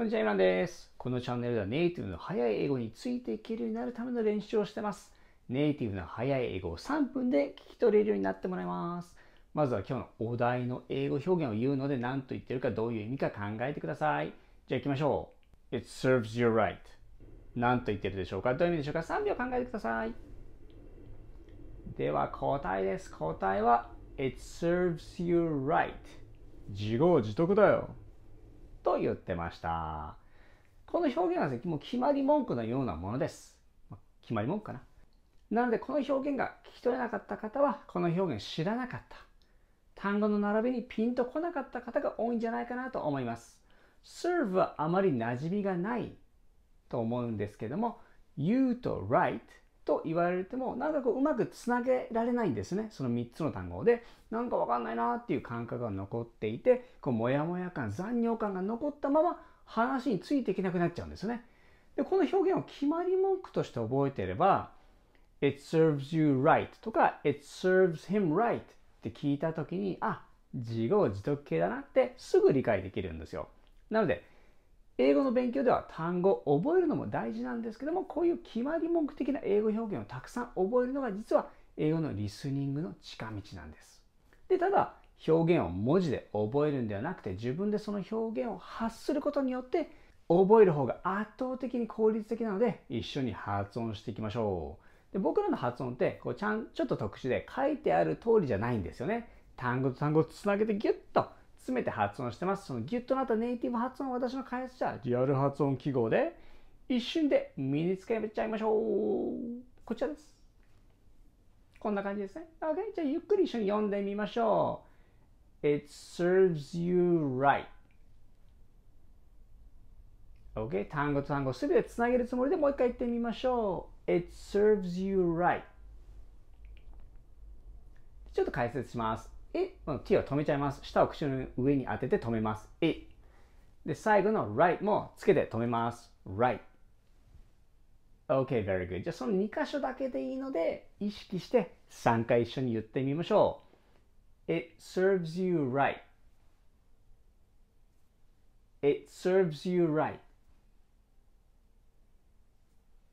こんにちは、イランです。このチャンネルではネイティブの早い英語についていけるようになるための練習をしてます。ネイティブの早い英語を3分で聞き取れるようになってもらいます。まずは今日のお題の英語表現を言うので何と言ってるかどういう意味か考えてください。じゃあ行きましょう。It serves you right. 何と言ってるでしょうかどういう意味でしょうか ?3 秒考えてください。では答えです。答えは It serves you right. 自業自得だよ。と言ってました。この表現はですね、もう決まり文句のようなものです。決まり文句かな。なので、この表現が聞き取れなかった方は、この表現知らなかった。単語の並びにピンとこなかった方が多いんじゃないかなと思います。serve はあまり馴染みがないと思うんですけども、you と write と言われてもなんかこううまくつなげられないんですねその3つの単語でなんかわかんないなっていう感覚が残っていてこうもやもや感残尿感が残ったまま話についていけなくなっちゃうんですねでこの表現を決まり文句として覚えていれば It serves you right とか It serves him right って聞いた時にあ自業自得系だなってすぐ理解できるんですよなので英語の勉強では単語を覚えるのも大事なんですけどもこういう決まり目的な英語表現をたくさん覚えるのが実は英語のリスニングの近道なんです。でただ表現を文字で覚えるんではなくて自分でその表現を発することによって覚える方が圧倒的に効率的なので一緒に発音していきましょう。で僕らの発音ってこうちゃんちょっと特殊で書いてある通りじゃないんですよね。単語と単語をつなげてギュッと詰めて発音してます。そのギュッとなったネイティブ発音を私の開発したリアル発音記号で一瞬で身につけちゃいましょう。こちらです。こんな感じですね。OK? じゃあゆっくり一緒に読んでみましょう。It serves you right. OK? 単語と単語すべてつなげるつもりでもう一回言ってみましょう。It serves you right. ちょっと解説します。えの t を止めちゃいます。舌を口の上に当てて止めます。え。で、最後の right もつけて止めます。right。OK, very good. じゃあその2箇所だけでいいので、意識して3回一緒に言ってみましょう。It serves you right. It serves you right.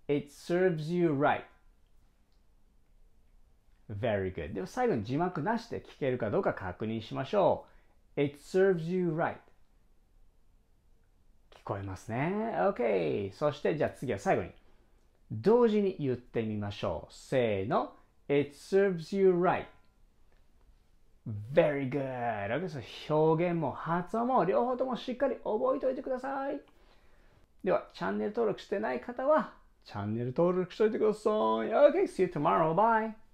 It serves you right. Very good. では最後に字幕なしで聞けるかどうか確認しましょう。It serves you right. 聞こえますね。OK。そしてじゃあ次は最後に同時に言ってみましょう。せーの。It serves you right. Very good. o k 表現も発音も両方ともしっかり覚えておいてください。では、チャンネル登録してない方はチャンネル登録しておいてください。o k see you tomorrow. Bye.